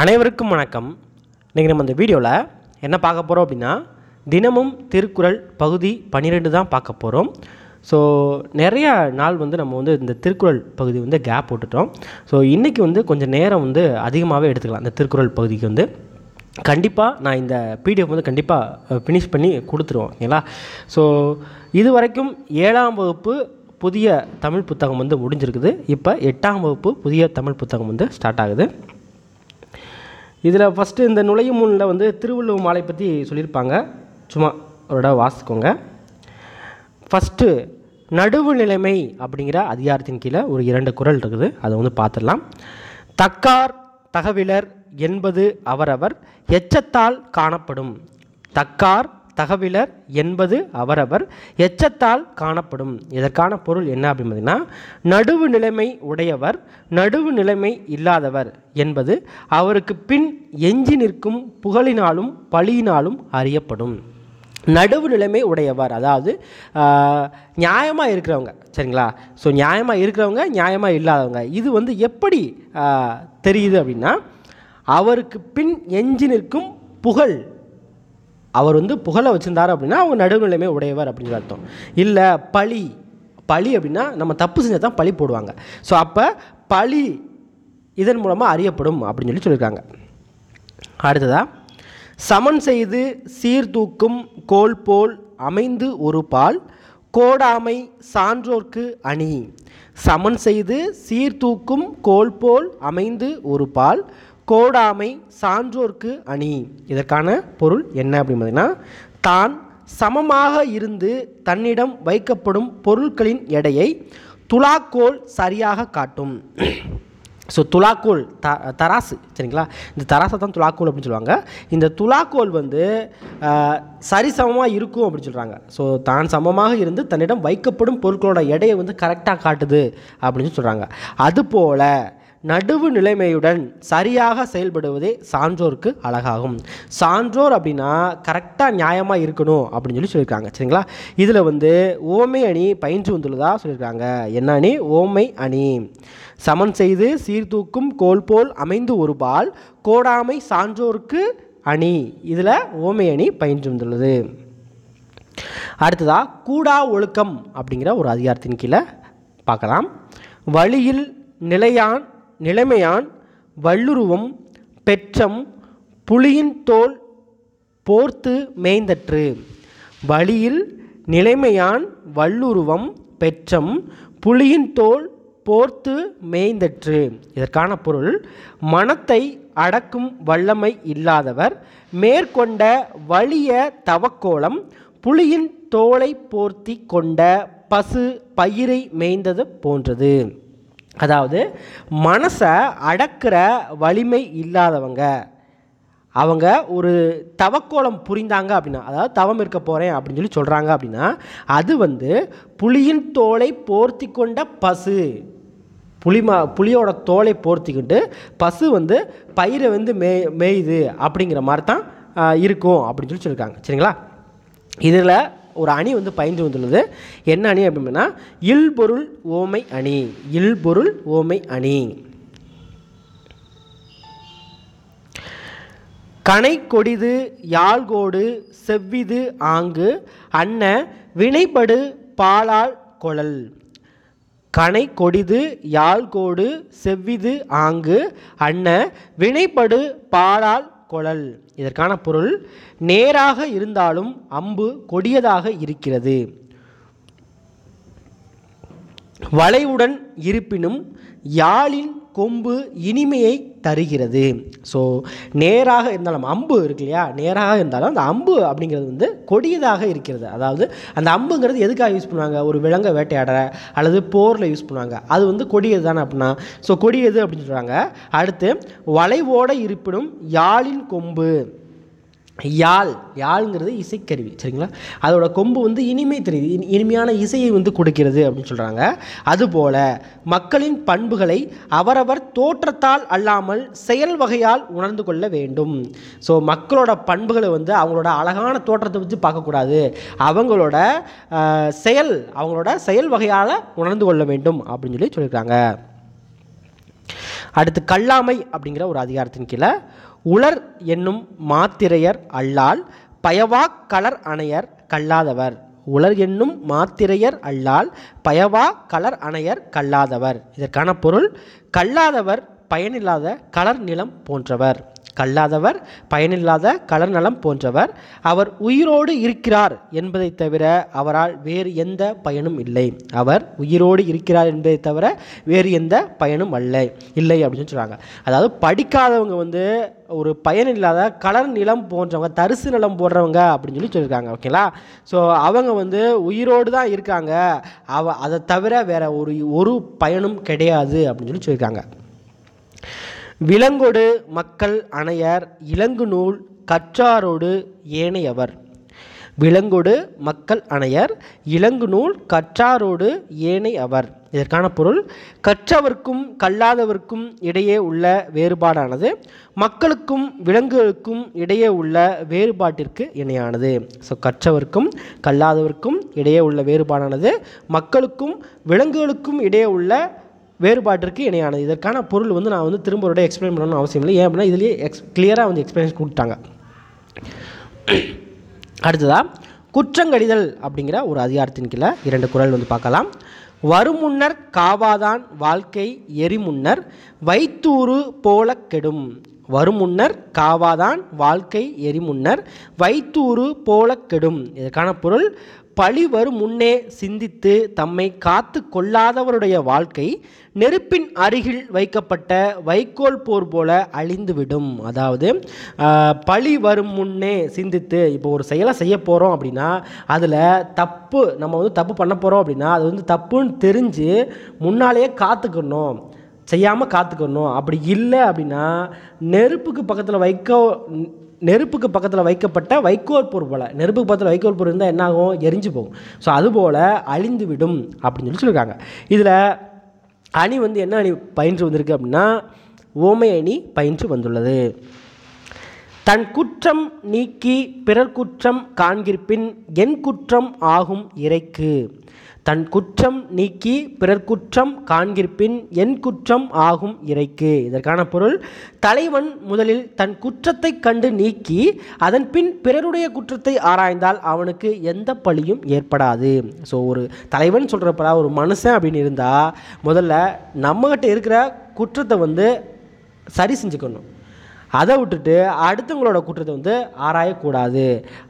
அனைவருக்கும் வணக்கம் இன்றைக்கி நம்ம இந்த வீடியோவில் என்ன பார்க்க போகிறோம் அப்படின்னா தினமும் திருக்குறள் பகுதி பன்னிரெண்டு தான் பார்க்க போகிறோம் ஸோ நிறையா நாள் வந்து நம்ம வந்து இந்த திருக்குறள் பகுதி வந்து கேப் போட்டுட்டோம் ஸோ இன்றைக்கி வந்து கொஞ்சம் நேரம் வந்து அதிகமாகவே எடுத்துக்கலாம் இந்த திருக்குறள் பகுதிக்கு வந்து கண்டிப்பாக நான் இந்த பிடிஎஃப் வந்து கண்டிப்பாக ஃபினிஷ் பண்ணி கொடுத்துருவோம் ஓகேங்களா ஸோ இது வரைக்கும் ஏழாம் வகுப்பு புதிய தமிழ் புத்தகம் வந்து முடிஞ்சிருக்குது இப்போ எட்டாம் வகுப்பு புதிய தமிழ் புத்தகம் வந்து ஸ்டார்ட் ஆகுது இதில் ஃபஸ்ட்டு இந்த நுழையும் முன்னில் வந்து திருவள்ளுவர் மாலை பற்றி சொல்லியிருப்பாங்க சும்மா ஒரு இடம் வாசிக்கோங்க ஃபஸ்ட்டு நடுவு நிலைமை அப்படிங்கிற அதிகாரத்தின் கீழே ஒரு இரண்டு குரல் இருக்குது அதை வந்து பார்த்துடலாம் தக்கார் தகவிலர் என்பது அவரவர் எச்சத்தால் காணப்படும் தக்கார் தகவிலர் என்பது அவரவர் எச்சத்தால் காணப்படும் இதற்கான பொருள் என்ன அப்படின்னு பார்த்தீங்கன்னா நடுவு நிலைமை உடையவர் நடுவு நிலைமை இல்லாதவர் என்பது அவருக்கு பின் எஞ்சி நிற்கும் புகழினாலும் பழியினாலும் அறியப்படும் நடுவு நிலைமை உடையவர் அதாவது நியாயமாக இருக்கிறவங்க சரிங்களா ஸோ நியாயமாக இருக்கிறவங்க நியாயமாக இல்லாதவங்க இது வந்து எப்படி தெரியுது அப்படின்னா அவருக்கு பின் எஞ்சி நிற்கும் புகழ் அவர் வந்து புகழை வச்சுருந்தார் அப்படின்னா அவங்க நடுநிலைமை உடையவர் அப்படின்னு அர்த்தம் இல்லை பழி பழி அப்படின்னா நம்ம தப்பு செஞ்சால் தான் பழி போடுவாங்க ஸோ அப்போ பழி இதன் மூலமாக அறியப்படும் அப்படின்னு சொல்லி சொல்லியிருக்காங்க அடுத்ததாக சமன் செய்து சீர்தூக்கும் கோல் போல் அமைந்து ஒரு பால் கோடாமை சான்றோர்க்கு அணி சமன் செய்து சீர்தூக்கும் கோல் போல் அமைந்து ஒரு பால் கோடாமை சான்றோர்க்கு அணி இதற்கான பொருள் என்ன அப்படின்னு பார்த்தீங்கன்னா தான் சமமாக இருந்து தன்னிடம் வைக்கப்படும் பொருட்களின் எடையை துலாக்கோல் சரியாக காட்டும் ஸோ துலாக்கோல் த தராசு சரிங்களா இந்த தராசை தான் துலாக்கோல் அப்படின்னு சொல்லுவாங்க இந்த துலாக்கோல் வந்து சரிசமமாக இருக்கும் அப்படின்னு சொல்கிறாங்க ஸோ தான் சமமாக இருந்து தன்னிடம் வைக்கப்படும் பொருட்களோட எடையை வந்து கரெக்டாக காட்டுது அப்படின்னு சொல்கிறாங்க அதுபோல் நடுவு நிலைமையுடன் சரியாக செயல்படுவதே சான்றோருக்கு அழகாகும் சான்றோர் அப்படின்னா கரெக்டாக நியாயமாக இருக்கணும் அப்படின்னு சொல்லி சொல்லியிருக்காங்க சரிங்களா இதில் வந்து ஓமை அணி பயின்று வந்துள்ளதாக சொல்லியிருக்காங்க என்ன அணி ஓமை அணி சமன் செய்து சீர்தூக்கும் கோல் போல் அமைந்து ஒரு பால் கோடாமை சான்றோருக்கு அணி இதில் ஓமை அணி பயின்று வந்துள்ளது அடுத்ததாக கூடா ஒழுக்கம் அப்படிங்கிற ஒரு அதிகாரத்தின் கீழே பார்க்கலாம் வழியில் நிலையான் நிலைமையான் வல்லுருவம் பெற்றம் புலியின் தோல் போர்த்து மேய்ந்தற்று வழியில் நிலைமையான் வல்லுருவம் பெற்றம் புலியின் தோல் போர்த்து மேய்ந்தற்று இதற்கான பொருள் மனத்தை அடக்கும் வல்லமை இல்லாதவர் மேற்கொண்ட வலிய தவக்கோலம் புலியின் தோலை போர்த்தி கொண்ட பசு பயிரை மேய்ந்தது போன்றது அதாவது மனசை அடக்கிற வலிமை இல்லாதவங்க அவங்க ஒரு தவக்கோலம் புரிந்தாங்க அப்படின்னா அதாவது தவம் இருக்க போகிறேன் அப்படின்னு சொல்லி சொல்கிறாங்க அப்படின்னா அது வந்து புலியின் தோலை போர்த்தி கொண்ட பசு மா புளியோட தோலை போர்த்திக்கிட்டு பசு வந்து பயிரை வந்து மே மேயுது அப்படிங்கிற மாதிரி தான் இருக்கும் அப்படின்னு சொல்லி சொல்லியிருக்காங்க சரிங்களா இதில் ஒரு அணி வந்து பயின்று வந்துள்ளது என்ன அணி அப்படின்னா இல்பொருள் ஓமை அணி இல்பொருள் ஓமை அணி கனை கொடிது யாழ்கோடு செவ்விது ஆங்கு அன்ன வினைபடு பாலால் கொழல் கனை கொடிது யாழ்கோடு செவ்விது ஆங்கு அன்ன வினைபடு பாலால் குழல் இதற்கான பொருள் நேராக இருந்தாலும் அம்பு கொடியதாக இருக்கிறது வளைவுடன் இருப்பினும் யாழின் கொம்பு இனிமையை தருகிறது ஸோ நேராக இருந்தாலும் அம்பு இருக்கு இல்லையா நேராக இருந்தாலும் அந்த அம்பு அப்படிங்கிறது வந்து கொடியதாக இருக்கிறது அதாவது அந்த அம்புங்கிறது எதுக்காக யூஸ் பண்ணுவாங்க ஒரு விலங்கை வேட்டையாடுற அல்லது போரில் யூஸ் பண்ணுவாங்க அது வந்து கொடியது தானே அப்படின்னா ஸோ கொடியது அப்படின்னு சொல்கிறாங்க அடுத்து வளைவோடு இருப்பினும் யாழின் கொம்பு யாழ் யாழ்ங்கிறது இசைக்கருவி சரிங்களா அதோட கொம்பு வந்து இனிமை தெரியுது இனிமையான இசையை வந்து கொடுக்கிறது அப்படின்னு சொல்கிறாங்க அதுபோல் மக்களின் பண்புகளை அவரவர் தோற்றத்தால் அல்லாமல் செயல் வகையால் உணர்ந்து கொள்ள வேண்டும் ஸோ மக்களோட பண்புகளை வந்து அவங்களோட அழகான தோற்றத்தை வச்சு பார்க்கக்கூடாது அவங்களோட செயல் அவங்களோட செயல் வகையால் உணர்ந்து கொள்ள வேண்டும் அப்படின்னு சொல்லி சொல்லியிருக்காங்க அடுத்து கல்லாமை அப்படிங்கிற ஒரு அதிகாரத்தின் கீழே உலர் என்னும் மாத்திரையர் அல்லால் பயவாக் கலர் அணையர் கல்லாதவர் உலர் என்னும் மாத்திரையர் அல்லால் பயவா கலர் அணையர் கல்லாதவர் இதற்கான பொருள் கல்லாதவர் பயனில்லாத கலர் நிலம் போன்றவர் கல்லாதவர் பயனில்லாத கடல்நலம் போன்றவர் அவர் உயிரோடு இருக்கிறார் என்பதை தவிர அவரால் வேறு எந்த பயனும் இல்லை அவர் உயிரோடு இருக்கிறார் என்பதை தவிர வேறு எந்த பயனும் அல்ல இல்லை அப்படின்னு சொல்கிறாங்க அதாவது படிக்காதவங்க வந்து ஒரு பயன் இல்லாத கலர் நிலம் போன்றவங்க தரிசு நிலம் போடுறவங்க அப்படின்னு சொல்லி சொல்லியிருக்காங்க ஓகேங்களா ஸோ அவங்க வந்து உயிரோடு தான் இருக்காங்க அவ அதை தவிர வேறு ஒரு ஒரு பயனும் கிடையாது அப்படின்னு சொல்லி சொல்லியிருக்காங்க விலங்கொடு மக்கள் அணையர் இலங்கு நூல் கற்றாரோடு ஏனையவர் விலங்கொடு மக்கள் அணையர் இலங்கு நூல் கற்றாரோடு ஏனை அவர் இதற்கான பொருள் கற்றவர்க்கும் கல்லாதவர்க்கும் இடையே உள்ள வேறுபாடானது மக்களுக்கும் விலங்குகளுக்கும் இடையே உள்ள வேறுபாட்டிற்கு இணையானது ஸோ கற்றவர்க்கும் கல்லாதவர்க்கும் இடையே உள்ள வேறுபாடானது மக்களுக்கும் விலங்குகளுக்கும் இடையே உள்ள வேறுபாட்டிற்கு இணையானது இதற்கான பொருள் வந்து நான் வந்து திரும்ப ஒரு எக்ஸ்பிளைன் பண்ணணும்னு அவசியம் இல்லை ஏன் அப்படின்னா இதுலேயே எக்ஸ் கிளியராக வந்து எக்ஸ்பிளைன் கொடுத்தாங்க அடுத்ததாக குற்றங்கடிதல் அப்படிங்கிற ஒரு அதிகாரத்தின் கீழே இரண்டு குரல் வந்து பார்க்கலாம் வருமுன்னர் காவாதான் வாழ்க்கை எரிமுன்னர் வைத்தூறு போல கெடும் வருமுன்னர் காவாதான் வாழ்க்கை எரிமுன்னர் வைத்தூறு போல கெடும் இதற்கான பொருள் பழி வரும் முன்னே சிந்தித்து தம்மை காத்து கொள்ளாதவருடைய வாழ்க்கை நெருப்பின் அருகில் வைக்கப்பட்ட வைக்கோல் போர் போல அழிந்துவிடும் அதாவது பழி வரும் முன்னே சிந்தித்து இப்போ ஒரு செயலை செய்ய போகிறோம் அப்படின்னா அதில் தப்பு நம்ம வந்து தப்பு பண்ண போகிறோம் அப்படின்னா அது வந்து தப்புன்னு தெரிஞ்சு முன்னாலேயே காத்துக்கணும் செய்யாமல் காத்துக்கணும் அப்படி இல்லை அப்படின்னா நெருப்புக்கு பக்கத்தில் வைக்க நெருப்புக்கு பக்கத்தில் வைக்கப்பட்ட வைக்கோல் போர் போல் நெருப்புக்கு பக்கத்தில் வைக்கோல் போர் இருந்தால் என்னாகும் எரிஞ்சு போகும் ஸோ அதுபோல் அழிந்து விடும் அப்படின்னு சொல்லி சொல்லியிருக்காங்க இதில் அணி வந்து என்ன அணி பயின்று வந்திருக்கு அப்படின்னா ஓமை அணி பயின்று வந்துள்ளது தன் குற்றம் நீக்கி பிறர் குற்றம் காண்கிற்பின் என் குற்றம் ஆகும் இறைக்கு தன் குற்றம் நீக்கி பிறர் குற்றம் காண்கிற்பின் என் குற்றம் ஆகும் இறைக்கு இதற்கான பொருள் தலைவன் முதலில் தன் குற்றத்தை கண்டு நீக்கி அதன் பின் பிறருடைய குற்றத்தை ஆராய்ந்தால் அவனுக்கு எந்த பழியும் ஏற்படாது ஸோ ஒரு தலைவன் சொல்கிறப்ப ஒரு மனுஷன் அப்படின்னு இருந்தால் முதல்ல நம்மகிட்ட இருக்கிற குற்றத்தை வந்து சரி செஞ்சுக்கணும் அதை விட்டுட்டு அடுத்தவங்களோட குற்றத்தை வந்து ஆராயக்கூடாது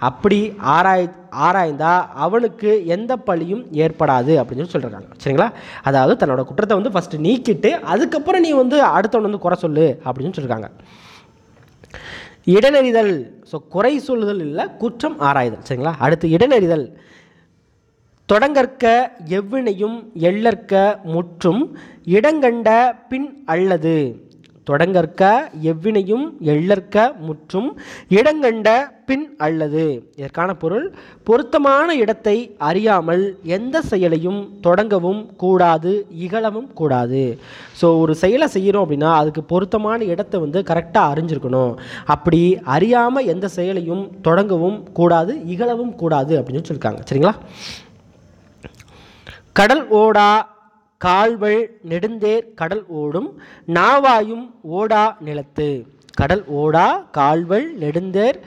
அப்படி ஆராய் ஆராய்ந்தால் அவனுக்கு எந்த பழியும் ஏற்படாது அப்படின்னு சொல்லி சொல்கிறாங்க சரிங்களா அதாவது தன்னோட குற்றத்தை வந்து ஃபஸ்ட்டு நீக்கிட்டு அதுக்கப்புறம் நீ வந்து அடுத்தவன் வந்து குறை சொல்லு அப்படின்னு சொல்லியிருக்காங்க இடநெறிதல் ஸோ குறை சொல்லுதல் இல்லை குற்றம் ஆராய்தல் சரிங்களா அடுத்து இடநெறிதல் தொடங்கற்க எவ்வினையும் எள்ளற்க முற்றும் இடங்கண்ட பின் அல்லது தொடங்கற்க எவ்வினையும் எள்ளற்க முற்றும் இடங்கண்ட பின் அல்லது இதற்கான பொருள் பொருத்தமான இடத்தை அறியாமல் எந்த செயலையும் தொடங்கவும் கூடாது இகழவும் கூடாது ஸோ ஒரு செயலை செய்கிறோம் அப்படின்னா அதுக்கு பொருத்தமான இடத்தை வந்து கரெக்டாக அறிஞ்சிருக்கணும் அப்படி அறியாமல் எந்த செயலையும் தொடங்கவும் கூடாது இகழவும் கூடாது அப்படின்னு சொல்லியிருக்காங்க சரிங்களா கடல் ஓடா கால்வள் நெடுந்தேர் கடல் ஓடும் நாவாயும் ஓடா நிலத்து கடல் ஓடா கால்வள் நெடுந்தேர்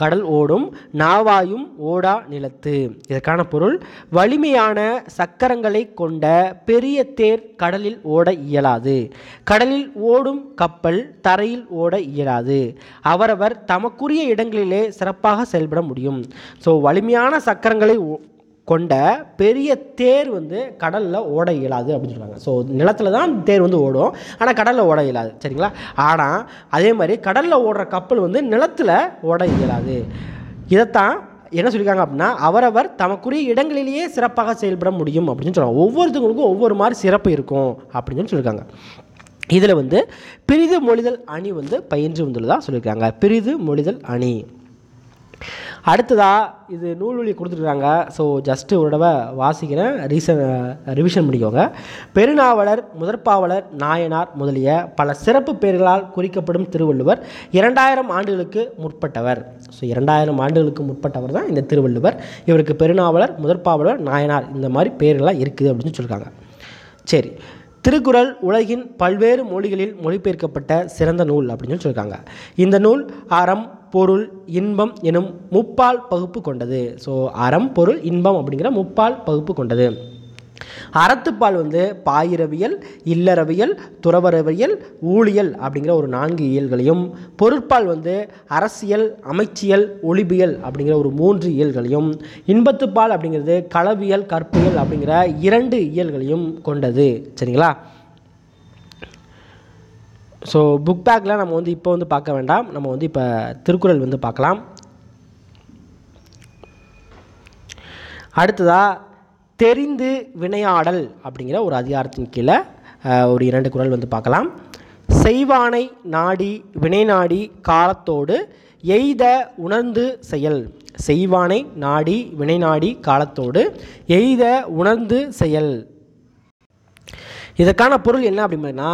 கடல் ஓடும் நாவாயும் ஓடா நிலத்து இதற்கான பொருள் வலிமையான சக்கரங்களை கொண்ட பெரிய தேர் கடலில் ஓட இயலாது கடலில் ஓடும் கப்பல் தரையில் ஓட இயலாது அவரவர் தமக்குரிய இடங்களிலே சிறப்பாக செயல்பட முடியும் ஸோ வலிமையான சக்கரங்களை கொண்ட பெரிய தேர் வந்து கடலில் ஓட இயலாது அப்படின்னு சொல்கிறாங்க ஸோ நிலத்தில் தான் தேர் வந்து ஓடும் ஆனால் கடலில் ஓட இயலாது சரிங்களா ஆனால் அதே மாதிரி கடலில் ஓடுற கப்பல் வந்து நிலத்தில் ஓட இயலாது இதைத்தான் என்ன சொல்லியிருக்காங்க அப்படின்னா அவரவர் தமக்குரிய இடங்களிலேயே சிறப்பாக செயல்பட முடியும் அப்படின்னு சொல்லுவாங்க ஒவ்வொருத்தவங்களுக்கும் ஒவ்வொரு மாதிரி சிறப்பு இருக்கும் அப்படின்னு சொல்லியிருக்காங்க இதில் வந்து பிரிது மொழிதல் அணி வந்து பயின்று வந்துள்ளதாக சொல்லியிருக்காங்க பிரிது மொழிதல் அணி அடுத்ததாக இது நூல்வழி கொடுத்துருக்காங்க ஸோ ஜஸ்ட்டு ஒரு தடவை வாசிக்கிறேன் ரீசன் ரிவிஷன் பண்ணிக்கோங்க பெருநாவலர் முதற்பாவலர் நாயனார் முதலிய பல சிறப்பு பெயர்களால் குறிக்கப்படும் திருவள்ளுவர் இரண்டாயிரம் ஆண்டுகளுக்கு முற்பட்டவர் ஸோ இரண்டாயிரம் ஆண்டுகளுக்கு முற்பட்டவர் தான் இந்த திருவள்ளுவர் இவருக்கு பெருநாவலர் முதற்பாவலர் நாயனார் இந்த மாதிரி பேர்களாக இருக்குது அப்படின்னு சொல்லியிருக்காங்க சரி திருக்குறள் உலகின் பல்வேறு மொழிகளில் மொழிபெயர்க்கப்பட்ட சிறந்த நூல் அப்படின்னு சொல்லியிருக்காங்க இந்த நூல் அறம் பொருள் இன்பம் எனும் முப்பால் பகுப்பு கொண்டது ஸோ அறம் பொருள் இன்பம் அப்படிங்கிற முப்பால் பகுப்பு கொண்டது அறத்துப்பால் வந்து பாயிரவியல் இல்லறவியல் துறவரவியல் ஊழியல் அப்படிங்கிற ஒரு நான்கு இயல்களையும் பொருட்பால் வந்து அரசியல் அமைச்சியல் ஒளிபியல் அப்படிங்கிற ஒரு மூன்று இயல்களையும் இன்பத்துப்பால் அப்படிங்கிறது களவியல் கற்பியல் அப்படிங்கிற இரண்டு இயல்களையும் கொண்டது சரிங்களா ஸோ புக் பேக்கில் நம்ம வந்து இப்போ வந்து பார்க்க வேண்டாம் நம்ம வந்து இப்போ திருக்குறள் வந்து பார்க்கலாம் அடுத்ததாக தெரிந்து வினையாடல் அப்படிங்கிற ஒரு அதிகாரத்தின் கீழே ஒரு இரண்டு குரல் வந்து பார்க்கலாம் செய்வானை நாடி வினை நாடி காலத்தோடு எய்த உணர்ந்து செயல் செய்வானை நாடி வினை நாடி காலத்தோடு எய்த உணர்ந்து செயல் இதற்கான பொருள் என்ன அப்படின்னா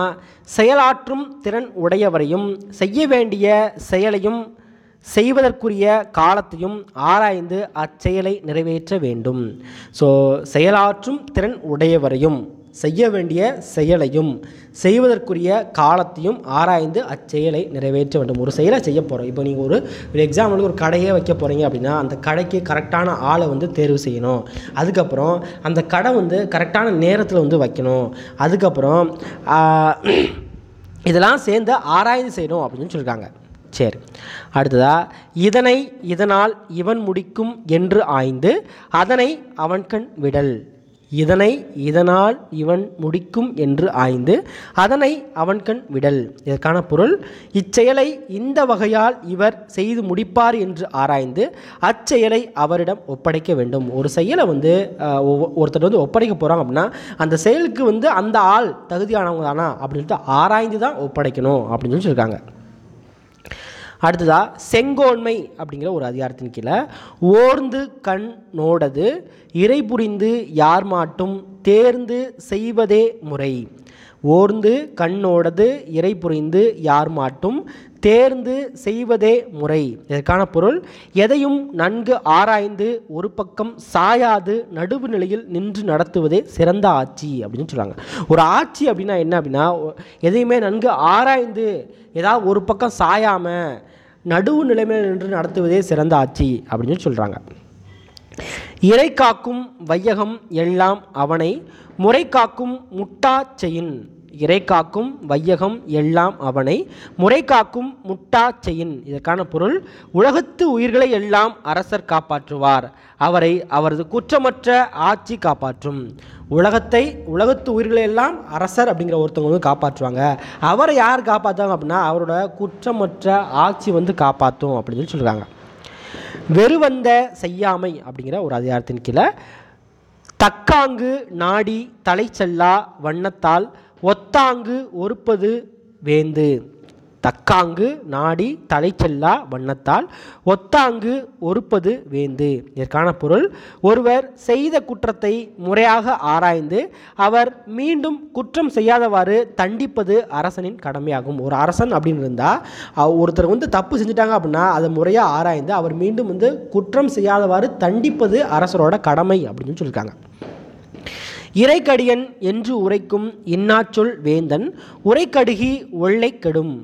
செயலாற்றும் திறன் உடையவரையும் செய்ய வேண்டிய செயலையும் செய்வதற்குரிய காலத்தையும் ஆராய்ந்து அச்செயலை நிறைவேற்ற வேண்டும் ஸோ செயலாற்றும் திறன் உடையவரையும் செய்ய வேண்டிய செயலையும் செய்வதற்குரிய காலத்தையும் ஆராய்ந்து அச்செயலை நிறைவேற்ற வேண்டும் ஒரு செயலை செய்ய போகிறோம் இப்போ நீங்கள் ஒரு ஒரு எக்ஸாம்பிளுக்கு ஒரு கடையே வைக்க போகிறீங்க அப்படின்னா அந்த கடைக்கு கரெக்டான ஆளை வந்து தேர்வு செய்யணும் அதுக்கப்புறம் அந்த கடை வந்து கரெக்டான நேரத்தில் வந்து வைக்கணும் அதுக்கப்புறம் இதெல்லாம் சேர்ந்து ஆராய்ந்து செய்யணும் அப்படின்னு சொல்லியிருக்காங்க சரி அடுத்ததா இதனை இதனால் இவன் முடிக்கும் என்று ஆய்ந்து அதனை அவன்கண் விடல் இதனை இதனால் இவன் முடிக்கும் என்று ஆய்ந்து அதனை அவன்கண் விடல் இதற்கான பொருள் இச்செயலை இந்த வகையால் இவர் செய்து முடிப்பார் என்று ஆராய்ந்து அச்செயலை அவரிடம் ஒப்படைக்க வேண்டும் ஒரு செயலை வந்து ஒருத்தர் வந்து ஒப்படைக்க போகிறாங்க அப்படின்னா அந்த செயலுக்கு வந்து அந்த ஆள் தகுதியானவங்க தானா அப்படின்ட்டு ஆராய்ந்து தான் ஒப்படைக்கணும் அப்படின்னு சொல்லி சொல்லியிருக்காங்க அடுத்ததாக செங்கோன்மை அப்படிங்கிற ஒரு அதிகாரத்தின் கீழே ஓர்ந்து கண் நோடது இறை புரிந்து யார் மாட்டும் தேர்ந்து செய்வதே முறை ஓர்ந்து கண்ணோடது இறை புரிந்து யார் மாட்டும் தேர்ந்து செய்வதே முறை இதற்கான பொருள் எதையும் நன்கு ஆராய்ந்து ஒரு பக்கம் சாயாது நடுவு நிலையில் நின்று நடத்துவதே சிறந்த ஆட்சி அப்படின்னு சொல்கிறாங்க ஒரு ஆட்சி அப்படின்னா என்ன அப்படின்னா எதையுமே நன்கு ஆராய்ந்து ஏதாவது ஒரு பக்கம் சாயாமல் நடுவு நிலைமையில் நின்று நடத்துவதே சிறந்த ஆட்சி அப்படின்னு சொல்கிறாங்க இறை காக்கும் வையகம் எல்லாம் அவனை முறை காக்கும் முட்டா செயின் இறை காக்கும் வையகம் எல்லாம் அவனை முறை காக்கும் முட்டா செயின் இதற்கான பொருள் உலகத்து உயிர்களை எல்லாம் அரசர் காப்பாற்றுவார் அவரை அவரது குற்றமற்ற ஆட்சி காப்பாற்றும் உலகத்தை உலகத்து உயிர்களை எல்லாம் அரசர் அப்படிங்கிற ஒருத்தவங்க வந்து காப்பாற்றுவாங்க அவரை யார் காப்பாற்றுவாங்க அப்படின்னா அவரோட குற்றமற்ற ஆட்சி வந்து காப்பாற்றும் அப்படின்னு சொல்லி சொல்கிறாங்க வெறுவந்த செய்யாமை அப்படிங்கிற ஒரு அதிகாரத்தின் கீழே தக்காங்கு நாடி தலை செல்லா வண்ணத்தால் ஒத்தாங்கு ஒருப்பது வேந்து தக்காங்கு நாடி தலை செல்லா வண்ணத்தால் ஒத்தாங்கு ஒறுப்பது வேந்து இதற்கான பொருள் ஒருவர் செய்த குற்றத்தை முறையாக ஆராய்ந்து அவர் மீண்டும் குற்றம் செய்யாதவாறு தண்டிப்பது அரசனின் கடமையாகும் ஒரு அரசன் அப்படின்னு இருந்தால் ஒருத்தர் வந்து தப்பு செஞ்சுட்டாங்க அப்படின்னா அதை முறையாக ஆராய்ந்து அவர் மீண்டும் வந்து குற்றம் செய்யாதவாறு தண்டிப்பது அரசரோட கடமை அப்படின்னு சொல்லியிருக்காங்க இறைக்கடியன் என்று உரைக்கும் இன்னாச்சொல் வேந்தன் உரைக்கடுகி ஒள்ளை கெடும்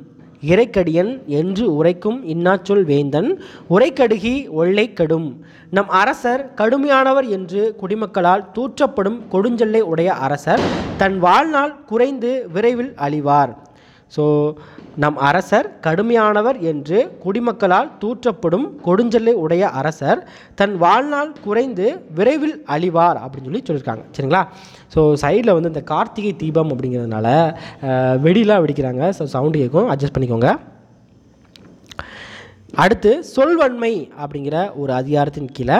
இறைக்கடியன் என்று உரைக்கும் இன்னாச்சொல் வேந்தன் உரைக்கடுகி ஒள்ளை கெடும் நம் அரசர் கடுமையானவர் என்று குடிமக்களால் தூற்றப்படும் கொடுஞ்சொல்லை உடைய அரசர் தன் வாழ்நாள் குறைந்து விரைவில் அழிவார் ஸோ நம் அரசர் கடுமையானவர் என்று குடிமக்களால் தூற்றப்படும் கொடுஞ்சல்லை உடைய அரசர் தன் வாழ்நாள் குறைந்து விரைவில் அழிவார் அப்படின்னு சொல்லி சொல்லியிருக்காங்க சரிங்களா ஸோ சைடில் வந்து இந்த கார்த்திகை தீபம் அப்படிங்கிறதுனால வெடிலாம் வெடிக்கிறாங்க ஸோ சவுண்டு கேட்கும் அட்ஜஸ்ட் பண்ணிக்கோங்க அடுத்து சொல்வன்மை அப்படிங்கிற ஒரு அதிகாரத்தின் கீழே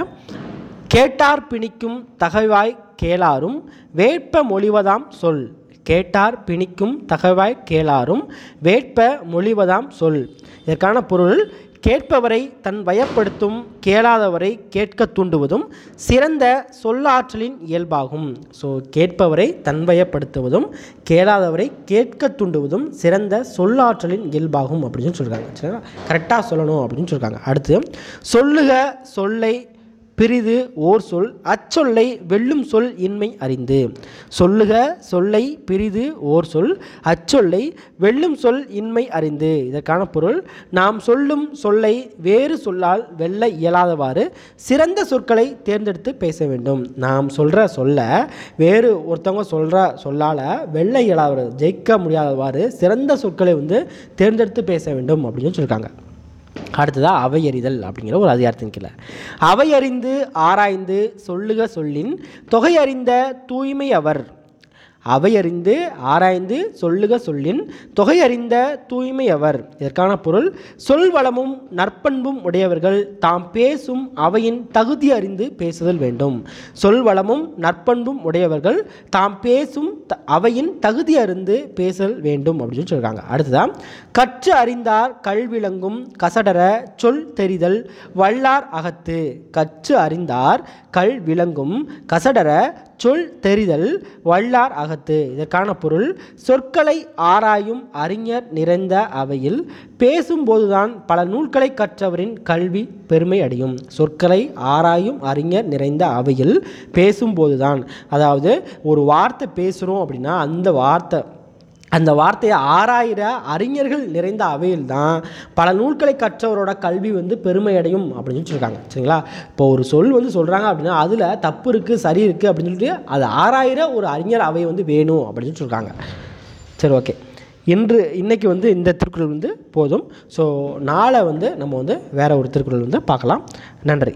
கேட்டார் பிணிக்கும் தகவாய் கேளாரும் வேட்ப மொழிவதாம் சொல் கேட்டார் பிணிக்கும் தகவாய் கேளாரும் வேட்ப மொழிவதாம் சொல் இதற்கான பொருள் கேட்பவரை தன் வயப்படுத்தும் கேளாதவரை கேட்க தூண்டுவதும் சிறந்த சொல்லாற்றலின் இயல்பாகும் ஸோ கேட்பவரை தன்வயப்படுத்துவதும் கேளாதவரை கேட்க தூண்டுவதும் சிறந்த சொல்லாற்றலின் இயல்பாகும் அப்படின்னு சொல்கிறாங்க சரிங்களா கரெக்டாக சொல்லணும் அப்படின்னு சொல்கிறாங்க அடுத்து சொல்லுக சொல்லை பிரிது ஓர் சொல் அச்சொல்லை வெல்லும் சொல் இன்மை அறிந்து சொல்லுக சொல்லை பிரிது ஓர் சொல் அச்சொல்லை வெல்லும் சொல் இன்மை அறிந்து இதற்கான பொருள் நாம் சொல்லும் சொல்லை வேறு சொல்லால் வெல்ல இயலாதவாறு சிறந்த சொற்களை தேர்ந்தெடுத்து பேச வேண்டும் நாம் சொல்கிற சொல்ல வேறு ஒருத்தவங்க சொல்கிற சொல்லால் வெல்ல இயலாத ஜெயிக்க முடியாதவாறு சிறந்த சொற்களை வந்து தேர்ந்தெடுத்து பேச வேண்டும் அப்படின்னு சொல்லியிருக்காங்க அடுத்ததாக அவையறிதல் அப்படிங்கிற ஒரு அதிகாரத்தின் கீழே அவையறிந்து ஆராய்ந்து சொல்லுக சொல்லின் தொகை அறிந்த தூய்மை அவர் அவையறிந்து ஆராய்ந்து சொல்லுக சொல்லின் தொகையறிந்த தூய்மையவர் இதற்கான பொருள் சொல் வளமும் நற்பண்பும் உடையவர்கள் தாம் பேசும் அவையின் தகுதி அறிந்து பேசுதல் வேண்டும் சொல் வளமும் நற்பண்பும் உடையவர்கள் தாம் பேசும் அவையின் தகுதி அறிந்து பேசல் வேண்டும் அப்படின்னு சொல்லி சொல்கிறாங்க அடுத்துதான் கற்று அறிந்தார் கல்விளங்கும் கசடர சொல் தெரிதல் வல்லார் அகத்து கற்று அறிந்தார் கல் விளங்கும் கசடர சொல் தெரிதல் வல்லார் அகத்து இதற்கான பொருள் சொற்களை ஆராயும் அறிஞர் நிறைந்த அவையில் பேசும்போதுதான் பல நூல்களை கற்றவரின் கல்வி பெருமை அடையும் சொற்களை ஆராயும் அறிஞர் நிறைந்த அவையில் பேசும்போதுதான் அதாவது ஒரு வார்த்தை பேசுகிறோம் அப்படின்னா அந்த வார்த்தை அந்த வார்த்தையை ஆராயிற அறிஞர்கள் நிறைந்த அவையில் தான் பல நூல்களை கற்றவரோட கல்வி வந்து பெருமையடையும் அப்படின்னு சொல்லியிருக்காங்க சரிங்களா இப்போ ஒரு சொல் வந்து சொல்கிறாங்க அப்படின்னா அதில் தப்பு இருக்குது சரி இருக்குது அப்படின்னு சொல்லிட்டு அது ஆராயிற ஒரு அறிஞர் அவை வந்து வேணும் அப்படின்னு சொல்லியிருக்காங்க சரி ஓகே இன்று இன்றைக்கி வந்து இந்த திருக்குறள் வந்து போதும் ஸோ நாளை வந்து நம்ம வந்து வேறு ஒரு திருக்குறள் வந்து பார்க்கலாம் நன்றி